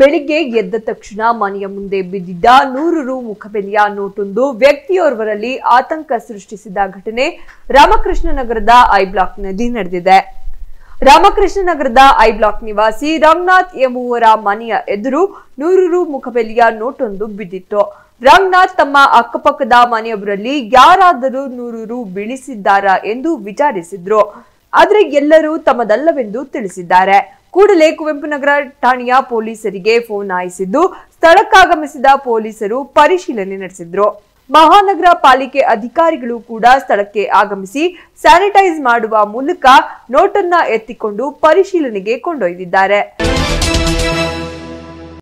ಬೆಳಿಗ್ಗೆ ಎದ್ದ ತಕ್ಷಣ ಮನೆಯ ಮುಂದೆ ಬಿದ್ದಿದ್ದ ನೂರು ರು ಮುಖಬೆಲೆಯ ನೋಟೊಂದು ವ್ಯಕ್ತಿಯೋರ್ವರಲ್ಲಿ ಆತಂಕ ಸೃಷ್ಟಿಸಿದ ಘಟನೆ ರಾಮಕೃಷ್ಣ ನಗರದ ಐ ಬ್ಲಾಕ್ನಲ್ಲಿ ನಡೆದಿದೆ ರಾಮಕೃಷ್ಣ ನಗರದ ಐ ಬ್ಲಾಕ್ ನಿವಾಸಿ ರಾಮನಾಥ್ ಎಂಬುವರ ಮನೆಯ ಎದುರು ನೂರು ರು ಮುಖಬೆಲೆಯ ನೋಟೊಂದು ಬಿದ್ದಿತ್ತು ರಾಮನಾಥ್ ತಮ್ಮ ಅಕ್ಕಪಕ್ಕದ ಮನೆಯವರಲ್ಲಿ ಯಾರಾದರೂ ನೂರು ರು ಬೀಳಿಸಿದ್ದಾರಾ ಎಂದು ವಿಚಾರಿಸಿದ್ರು ಆದರೆ ಎಲ್ಲರೂ ತಮ್ಮದಲ್ಲವೆಂದು ತಿಳಿಸಿದ್ದಾರೆ ಕೂಡಲೇ ಕುವೆಂಪುನಗರ ಠಾಣೆಯ ಪೊಲೀಸರಿಗೆ ಫೋನ್ ಆಯಿಸಿದ್ದು ಸ್ಥಳಕ್ಕಾಗಮಿಸಿದ ಪೊಲೀಸರು ಪರಿಶೀಲನೆ ನಡೆಸಿದ್ರು ಮಹಾನಗರ ಪಾಲಿಕೆ ಅಧಿಕಾರಿಗಳು ಕೂಡ ಸ್ಥಳಕ್ಕೆ ಆಗಮಿಸಿ ಸ್ಯಾನಿಟೈಸ್ ಮಾಡುವ ಮೂಲಕ ನೋಟನ್ನ ಎತ್ತಿಕೊಂಡು ಪರಿಶೀಲನೆಗೆ ಕೊಂಡೊಯ್ದಿದ್ದಾರೆ